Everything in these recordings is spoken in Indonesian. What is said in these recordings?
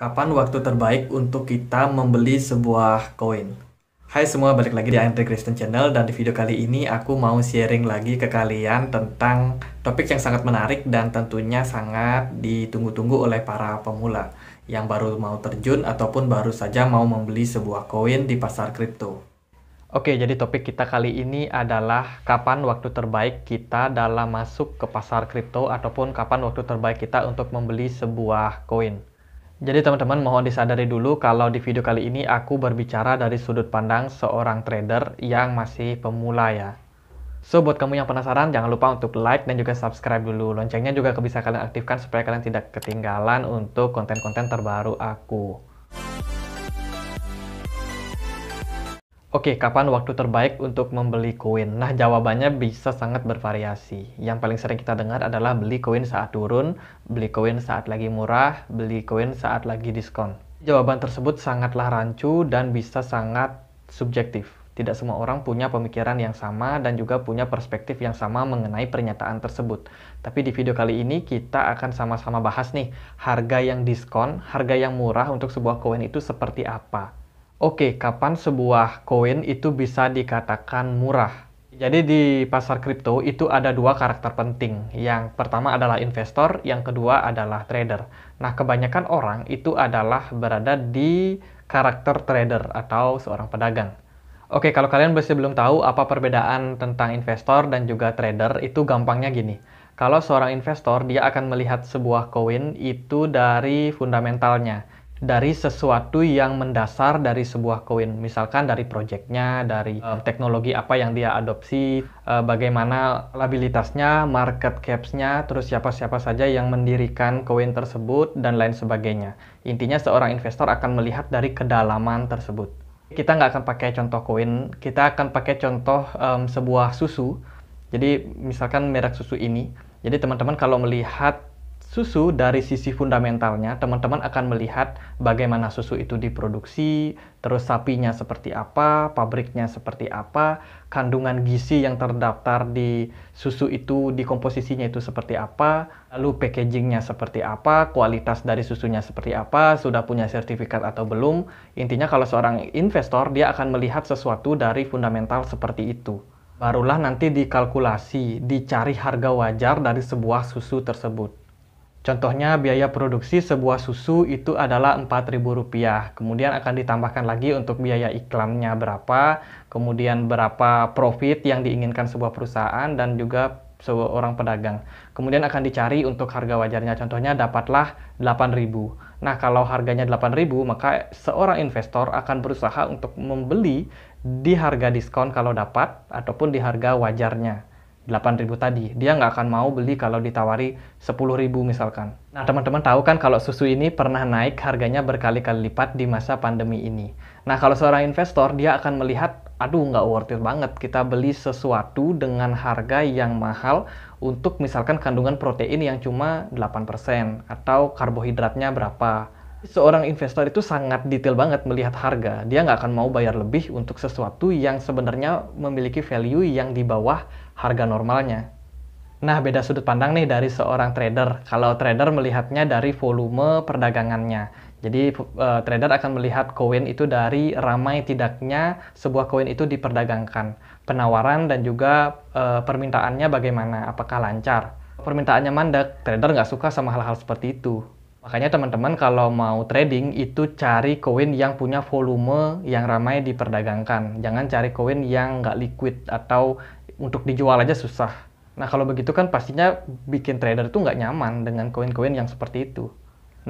Kapan waktu terbaik untuk kita membeli sebuah koin? Hai semua, balik lagi di Andre Kristen Channel dan di video kali ini aku mau sharing lagi ke kalian tentang topik yang sangat menarik dan tentunya sangat ditunggu-tunggu oleh para pemula yang baru mau terjun ataupun baru saja mau membeli sebuah koin di pasar kripto. Oke, jadi topik kita kali ini adalah kapan waktu terbaik kita dalam masuk ke pasar kripto ataupun kapan waktu terbaik kita untuk membeli sebuah koin. Jadi teman-teman mohon disadari dulu kalau di video kali ini aku berbicara dari sudut pandang seorang trader yang masih pemula ya. So buat kamu yang penasaran jangan lupa untuk like dan juga subscribe dulu. Loncengnya juga bisa kalian aktifkan supaya kalian tidak ketinggalan untuk konten-konten terbaru aku. Oke, kapan waktu terbaik untuk membeli koin? Nah, jawabannya bisa sangat bervariasi. Yang paling sering kita dengar adalah beli koin saat turun, beli koin saat lagi murah, beli koin saat lagi diskon. Jawaban tersebut sangatlah rancu dan bisa sangat subjektif. Tidak semua orang punya pemikiran yang sama dan juga punya perspektif yang sama mengenai pernyataan tersebut. Tapi di video kali ini kita akan sama-sama bahas nih, harga yang diskon, harga yang murah untuk sebuah koin itu seperti apa Oke, kapan sebuah koin itu bisa dikatakan murah? Jadi di pasar kripto itu ada dua karakter penting. Yang pertama adalah investor, yang kedua adalah trader. Nah, kebanyakan orang itu adalah berada di karakter trader atau seorang pedagang. Oke, kalau kalian masih belum tahu apa perbedaan tentang investor dan juga trader, itu gampangnya gini. Kalau seorang investor, dia akan melihat sebuah koin itu dari fundamentalnya dari sesuatu yang mendasar dari sebuah koin. Misalkan dari proyeknya, dari uh, teknologi apa yang dia adopsi, uh, bagaimana labilitasnya, market caps-nya, terus siapa-siapa saja yang mendirikan koin tersebut, dan lain sebagainya. Intinya seorang investor akan melihat dari kedalaman tersebut. Kita nggak akan pakai contoh koin, kita akan pakai contoh um, sebuah susu. Jadi misalkan merek susu ini. Jadi teman-teman kalau melihat susu dari sisi fundamentalnya teman-teman akan melihat bagaimana susu itu diproduksi, terus sapinya seperti apa, pabriknya seperti apa, kandungan gizi yang terdaftar di susu itu di komposisinya itu seperti apa, lalu packagingnya seperti apa, kualitas dari susunya seperti apa, sudah punya sertifikat atau belum. Intinya kalau seorang investor dia akan melihat sesuatu dari fundamental seperti itu barulah nanti dikalkulasi, dicari harga wajar dari sebuah susu tersebut. Contohnya biaya produksi sebuah susu itu adalah Rp4.000. Kemudian akan ditambahkan lagi untuk biaya iklannya berapa, kemudian berapa profit yang diinginkan sebuah perusahaan dan juga seorang pedagang. Kemudian akan dicari untuk harga wajarnya. Contohnya dapatlah rp 8.000. Nah, kalau harganya rp 8.000, maka seorang investor akan berusaha untuk membeli di harga diskon kalau dapat ataupun di harga wajarnya. 8.000 tadi. Dia nggak akan mau beli kalau ditawari 10.000 misalkan. Nah, teman-teman tahu kan kalau susu ini pernah naik harganya berkali-kali lipat di masa pandemi ini. Nah, kalau seorang investor, dia akan melihat, aduh nggak worth it banget. Kita beli sesuatu dengan harga yang mahal untuk misalkan kandungan protein yang cuma 8% atau karbohidratnya berapa seorang investor itu sangat detail banget melihat harga. Dia nggak akan mau bayar lebih untuk sesuatu yang sebenarnya memiliki value yang di bawah harga normalnya. Nah, beda sudut pandang nih dari seorang trader. Kalau trader melihatnya dari volume perdagangannya. Jadi, uh, trader akan melihat koin itu dari ramai tidaknya sebuah koin itu diperdagangkan. Penawaran dan juga uh, permintaannya bagaimana, apakah lancar. Permintaannya mandek, trader nggak suka sama hal-hal seperti itu. Makanya teman-teman kalau mau trading itu cari koin yang punya volume yang ramai diperdagangkan. Jangan cari koin yang nggak liquid atau untuk dijual aja susah. Nah kalau begitu kan pastinya bikin trader itu nggak nyaman dengan koin-koin yang seperti itu.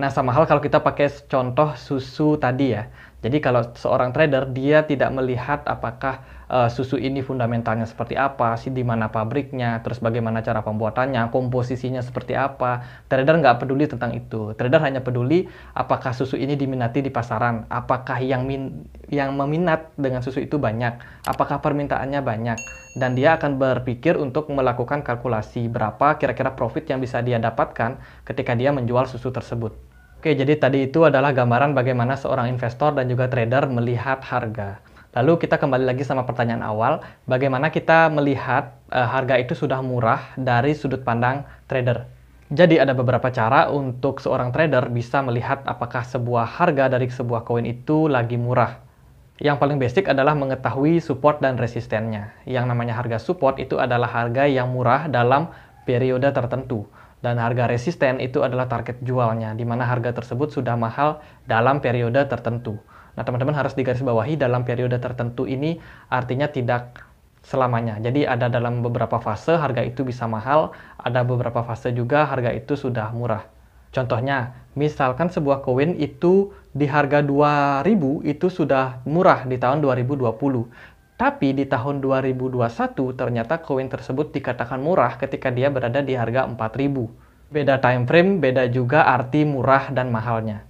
Nah sama hal kalau kita pakai contoh susu tadi ya. Jadi kalau seorang trader dia tidak melihat apakah uh, susu ini fundamentalnya seperti apa, sih di mana pabriknya, terus bagaimana cara pembuatannya, komposisinya seperti apa. Trader nggak peduli tentang itu. Trader hanya peduli apakah susu ini diminati di pasaran, apakah yang min yang meminat dengan susu itu banyak, apakah permintaannya banyak, dan dia akan berpikir untuk melakukan kalkulasi berapa kira-kira profit yang bisa dia dapatkan ketika dia menjual susu tersebut. Oke, jadi tadi itu adalah gambaran bagaimana seorang investor dan juga trader melihat harga. Lalu kita kembali lagi sama pertanyaan awal, bagaimana kita melihat uh, harga itu sudah murah dari sudut pandang trader? Jadi ada beberapa cara untuk seorang trader bisa melihat apakah sebuah harga dari sebuah koin itu lagi murah. Yang paling basic adalah mengetahui support dan resistennya. Yang namanya harga support itu adalah harga yang murah dalam periode tertentu dan harga resisten itu adalah target jualnya, di mana harga tersebut sudah mahal dalam periode tertentu. Nah, teman-teman harus digarisbawahi dalam periode tertentu ini artinya tidak selamanya. Jadi ada dalam beberapa fase harga itu bisa mahal, ada beberapa fase juga harga itu sudah murah. Contohnya, misalkan sebuah koin itu di harga 2000 itu sudah murah di tahun 2020. Tapi di tahun 2021 ternyata koin tersebut dikatakan murah ketika dia berada di harga 4000. Beda time frame, beda juga arti murah dan mahalnya.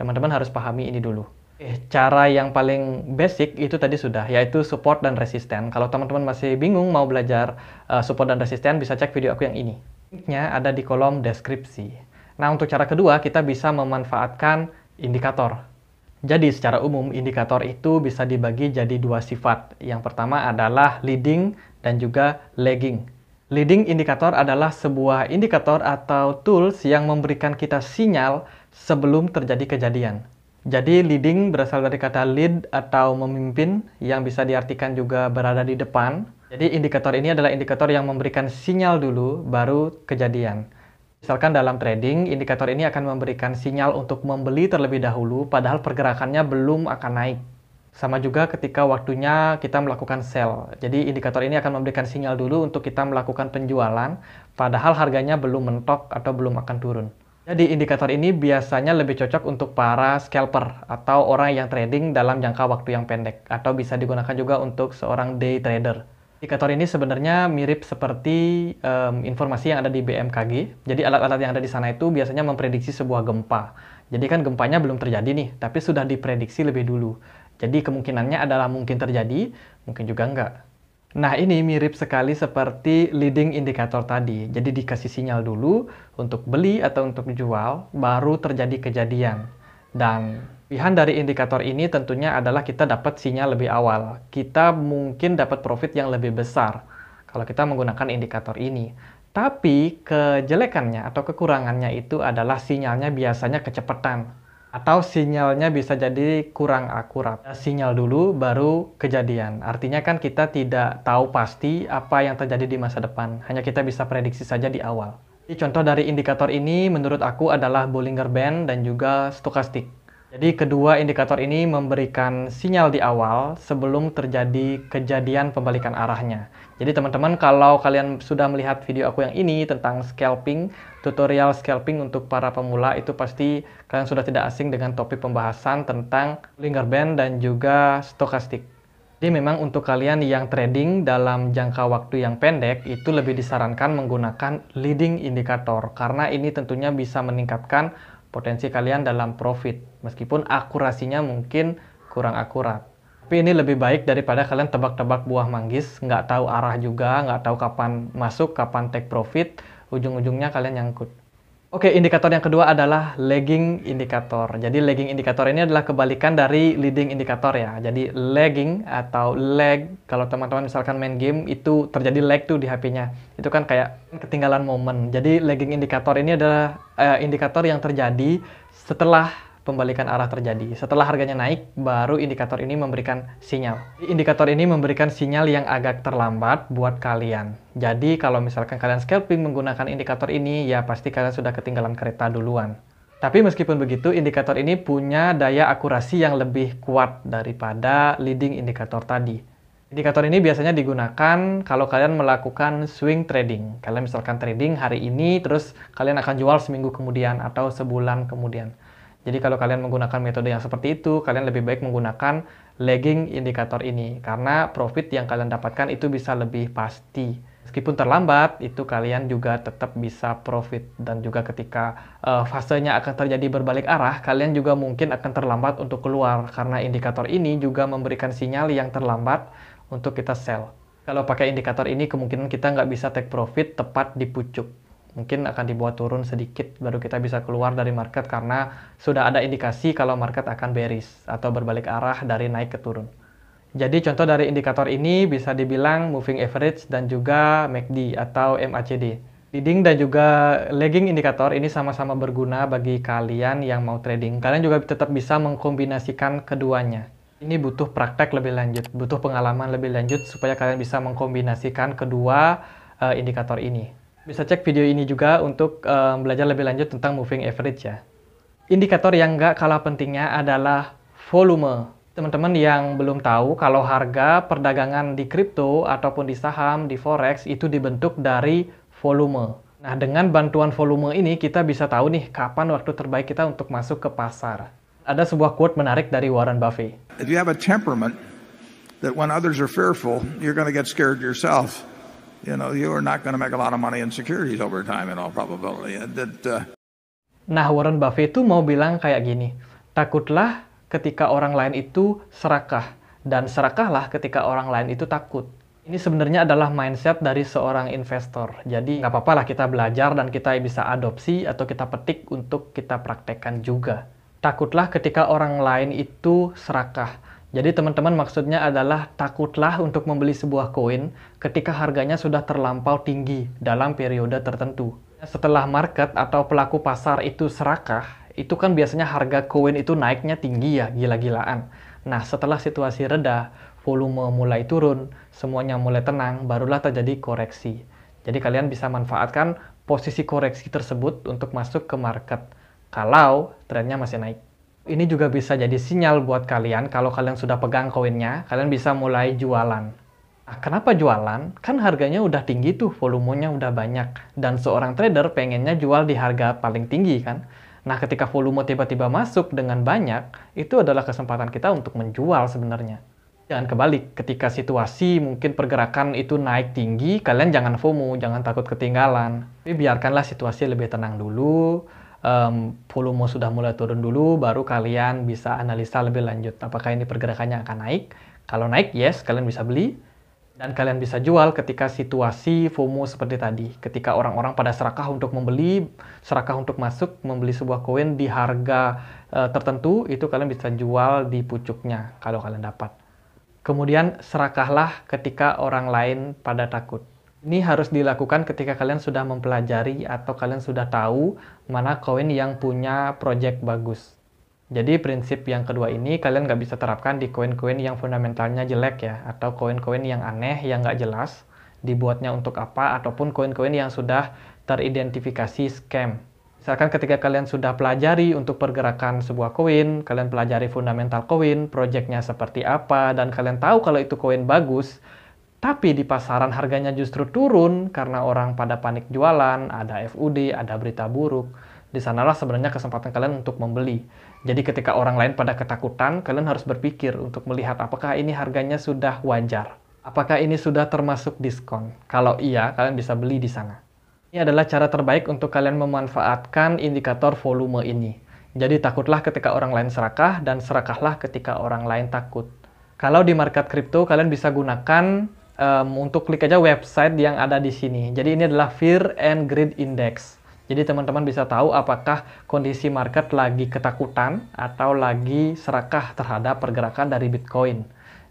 Teman-teman harus pahami ini dulu. Eh, cara yang paling basic itu tadi sudah, yaitu support dan resisten. Kalau teman-teman masih bingung mau belajar uh, support dan resisten, bisa cek video aku yang ini. Linknya ada di kolom deskripsi. Nah, untuk cara kedua, kita bisa memanfaatkan indikator. Jadi secara umum indikator itu bisa dibagi jadi dua sifat. Yang pertama adalah leading dan juga lagging. Leading indikator adalah sebuah indikator atau tools yang memberikan kita sinyal sebelum terjadi kejadian. Jadi leading berasal dari kata lead atau memimpin yang bisa diartikan juga berada di depan. Jadi indikator ini adalah indikator yang memberikan sinyal dulu baru kejadian. Misalkan dalam trading, indikator ini akan memberikan sinyal untuk membeli terlebih dahulu padahal pergerakannya belum akan naik. Sama juga ketika waktunya kita melakukan sell. Jadi indikator ini akan memberikan sinyal dulu untuk kita melakukan penjualan padahal harganya belum mentok atau belum akan turun. Jadi indikator ini biasanya lebih cocok untuk para scalper atau orang yang trading dalam jangka waktu yang pendek atau bisa digunakan juga untuk seorang day trader. Indikator ini sebenarnya mirip seperti um, informasi yang ada di BMKG. Jadi alat-alat yang ada di sana itu biasanya memprediksi sebuah gempa. Jadi kan gempanya belum terjadi nih, tapi sudah diprediksi lebih dulu. Jadi kemungkinannya adalah mungkin terjadi, mungkin juga enggak. Nah ini mirip sekali seperti leading indikator tadi. Jadi dikasih sinyal dulu untuk beli atau untuk jual, baru terjadi kejadian. Dan Pilihan dari indikator ini tentunya adalah kita dapat sinyal lebih awal. Kita mungkin dapat profit yang lebih besar kalau kita menggunakan indikator ini. Tapi kejelekannya atau kekurangannya itu adalah sinyalnya biasanya kecepatan atau sinyalnya bisa jadi kurang akurat. Sinyal dulu baru kejadian. Artinya kan kita tidak tahu pasti apa yang terjadi di masa depan. Hanya kita bisa prediksi saja di awal. contoh dari indikator ini menurut aku adalah Bollinger Band dan juga Stochastic. Jadi kedua indikator ini memberikan sinyal di awal sebelum terjadi kejadian pembalikan arahnya. Jadi teman-teman kalau kalian sudah melihat video aku yang ini tentang scalping, tutorial scalping untuk para pemula itu pasti kalian sudah tidak asing dengan topik pembahasan tentang linger Band dan juga stokastik. Jadi memang untuk kalian yang trading dalam jangka waktu yang pendek itu lebih disarankan menggunakan leading indikator karena ini tentunya bisa meningkatkan potensi kalian dalam profit meskipun akurasinya mungkin kurang akurat tapi ini lebih baik daripada kalian tebak-tebak buah manggis nggak tahu arah juga nggak tahu kapan masuk kapan take profit ujung-ujungnya kalian nyangkut Oke, indikator yang kedua adalah lagging indikator. Jadi lagging indikator ini adalah kebalikan dari leading indikator ya. Jadi lagging atau lag kalau teman-teman misalkan main game itu terjadi lag tuh di HP-nya. Itu kan kayak ketinggalan momen. Jadi lagging indikator ini adalah eh, indikator yang terjadi setelah pembalikan arah terjadi. Setelah harganya naik, baru indikator ini memberikan sinyal. Indikator ini memberikan sinyal yang agak terlambat buat kalian. Jadi kalau misalkan kalian scalping menggunakan indikator ini, ya pasti kalian sudah ketinggalan kereta duluan. Tapi meskipun begitu, indikator ini punya daya akurasi yang lebih kuat daripada leading indikator tadi. Indikator ini biasanya digunakan kalau kalian melakukan swing trading. Kalian misalkan trading hari ini, terus kalian akan jual seminggu kemudian atau sebulan kemudian. Jadi kalau kalian menggunakan metode yang seperti itu, kalian lebih baik menggunakan lagging indikator ini karena profit yang kalian dapatkan itu bisa lebih pasti. Meskipun terlambat, itu kalian juga tetap bisa profit dan juga ketika uh, fasenya akan terjadi berbalik arah, kalian juga mungkin akan terlambat untuk keluar karena indikator ini juga memberikan sinyal yang terlambat untuk kita sell. Kalau pakai indikator ini kemungkinan kita nggak bisa take profit tepat di pucuk mungkin akan dibuat turun sedikit baru kita bisa keluar dari market karena sudah ada indikasi kalau market akan beris atau berbalik arah dari naik ke turun. Jadi contoh dari indikator ini bisa dibilang moving average dan juga MACD atau MACD. Leading dan juga lagging indikator ini sama-sama berguna bagi kalian yang mau trading. Kalian juga tetap bisa mengkombinasikan keduanya. Ini butuh praktek lebih lanjut, butuh pengalaman lebih lanjut supaya kalian bisa mengkombinasikan kedua uh, indikator ini. Bisa cek video ini juga untuk um, belajar lebih lanjut tentang moving average ya. Indikator yang nggak kalah pentingnya adalah volume. Teman-teman yang belum tahu kalau harga perdagangan di kripto ataupun di saham, di forex itu dibentuk dari volume. Nah, dengan bantuan volume ini kita bisa tahu nih kapan waktu terbaik kita untuk masuk ke pasar. Ada sebuah quote menarik dari Warren Buffett. If you have a temperament that when others are fearful, you're going get scared yourself you know, you are not going to make a lot of money in securities over time in all probability. That, uh... Nah, Warren Buffett itu mau bilang kayak gini, takutlah ketika orang lain itu serakah, dan serakahlah ketika orang lain itu takut. Ini sebenarnya adalah mindset dari seorang investor. Jadi nggak apa-apa lah kita belajar dan kita bisa adopsi atau kita petik untuk kita praktekkan juga. Takutlah ketika orang lain itu serakah jadi teman-teman maksudnya adalah takutlah untuk membeli sebuah koin ketika harganya sudah terlampau tinggi dalam periode tertentu. Setelah market atau pelaku pasar itu serakah, itu kan biasanya harga koin itu naiknya tinggi ya, gila-gilaan. Nah, setelah situasi reda, volume mulai turun, semuanya mulai tenang, barulah terjadi koreksi. Jadi kalian bisa manfaatkan posisi koreksi tersebut untuk masuk ke market kalau trennya masih naik ini juga bisa jadi sinyal buat kalian kalau kalian sudah pegang koinnya, kalian bisa mulai jualan. Nah, kenapa jualan? Kan harganya udah tinggi tuh, volumenya udah banyak. Dan seorang trader pengennya jual di harga paling tinggi kan. Nah, ketika volume tiba-tiba masuk dengan banyak, itu adalah kesempatan kita untuk menjual sebenarnya. Jangan kebalik, ketika situasi mungkin pergerakan itu naik tinggi, kalian jangan FOMO, jangan takut ketinggalan. Tapi biarkanlah situasi lebih tenang dulu, um, volume sudah mulai turun dulu, baru kalian bisa analisa lebih lanjut. Apakah ini pergerakannya akan naik? Kalau naik, yes, kalian bisa beli. Dan kalian bisa jual ketika situasi FOMO seperti tadi. Ketika orang-orang pada serakah untuk membeli, serakah untuk masuk, membeli sebuah koin di harga uh, tertentu, itu kalian bisa jual di pucuknya kalau kalian dapat. Kemudian serakahlah ketika orang lain pada takut. Ini harus dilakukan ketika kalian sudah mempelajari atau kalian sudah tahu mana koin yang punya project bagus. Jadi prinsip yang kedua ini kalian nggak bisa terapkan di koin-koin yang fundamentalnya jelek ya, atau koin-koin yang aneh, yang nggak jelas, dibuatnya untuk apa, ataupun koin-koin yang sudah teridentifikasi scam. Misalkan ketika kalian sudah pelajari untuk pergerakan sebuah koin, kalian pelajari fundamental koin, projectnya seperti apa, dan kalian tahu kalau itu koin bagus, tapi di pasaran harganya justru turun karena orang pada panik jualan, ada FUD, ada berita buruk. Di sanalah sebenarnya kesempatan kalian untuk membeli. Jadi ketika orang lain pada ketakutan, kalian harus berpikir untuk melihat apakah ini harganya sudah wajar. Apakah ini sudah termasuk diskon? Kalau iya, kalian bisa beli di sana. Ini adalah cara terbaik untuk kalian memanfaatkan indikator volume ini. Jadi takutlah ketika orang lain serakah dan serakahlah ketika orang lain takut. Kalau di market kripto, kalian bisa gunakan um, untuk klik aja website yang ada di sini. Jadi ini adalah Fear and Greed Index. Jadi teman-teman bisa tahu apakah kondisi market lagi ketakutan atau lagi serakah terhadap pergerakan dari Bitcoin.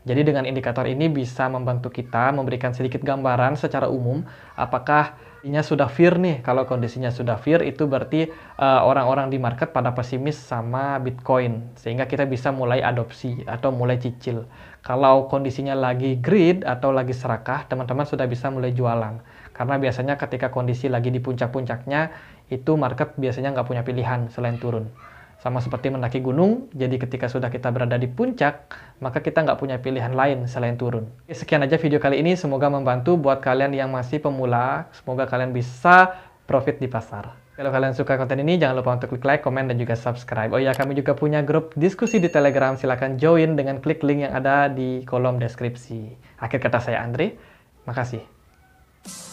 Jadi dengan indikator ini bisa membantu kita memberikan sedikit gambaran secara umum apakah kondisinya sudah fear nih. Kalau kondisinya sudah fear itu berarti orang eh, orang-orang di market pada pesimis sama Bitcoin sehingga kita bisa mulai adopsi atau mulai cicil. Kalau kondisinya lagi greed atau lagi serakah, teman-teman sudah bisa mulai jualan. Karena biasanya ketika kondisi lagi di puncak-puncaknya itu market biasanya nggak punya pilihan selain turun. Sama seperti mendaki gunung, jadi ketika sudah kita berada di puncak, maka kita nggak punya pilihan lain selain turun. Sekian aja video kali ini, semoga membantu buat kalian yang masih pemula, semoga kalian bisa profit di pasar. Kalau kalian suka konten ini, jangan lupa untuk klik like, komen, dan juga subscribe. Oh iya, kami juga punya grup diskusi di Telegram, silahkan join dengan klik link yang ada di kolom deskripsi. Akhir kata saya Andre, makasih.